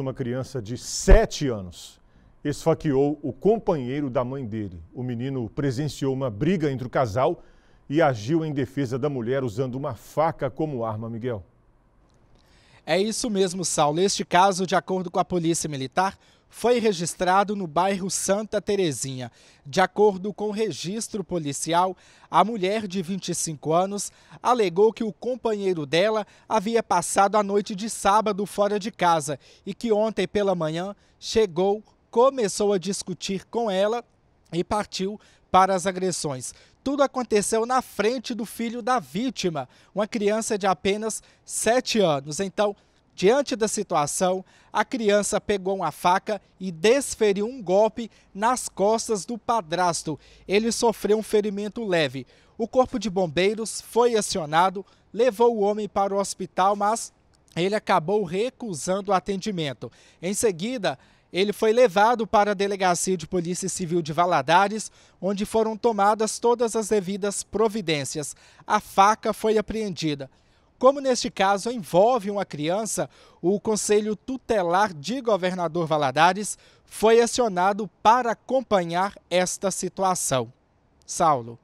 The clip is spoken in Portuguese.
uma criança de 7 anos esfaqueou o companheiro da mãe dele. O menino presenciou uma briga entre o casal e agiu em defesa da mulher usando uma faca como arma, Miguel. É isso mesmo, Saulo. Este caso, de acordo com a Polícia Militar, foi registrado no bairro Santa Terezinha. De acordo com o registro policial, a mulher de 25 anos alegou que o companheiro dela havia passado a noite de sábado fora de casa e que ontem pela manhã chegou, começou a discutir com ela e partiu para as agressões. Tudo aconteceu na frente do filho da vítima, uma criança de apenas 7 anos. Então, Diante da situação, a criança pegou uma faca e desferiu um golpe nas costas do padrasto. Ele sofreu um ferimento leve. O corpo de bombeiros foi acionado, levou o homem para o hospital, mas ele acabou recusando o atendimento. Em seguida, ele foi levado para a Delegacia de Polícia Civil de Valadares, onde foram tomadas todas as devidas providências. A faca foi apreendida. Como neste caso envolve uma criança, o Conselho Tutelar de Governador Valadares foi acionado para acompanhar esta situação. Saulo.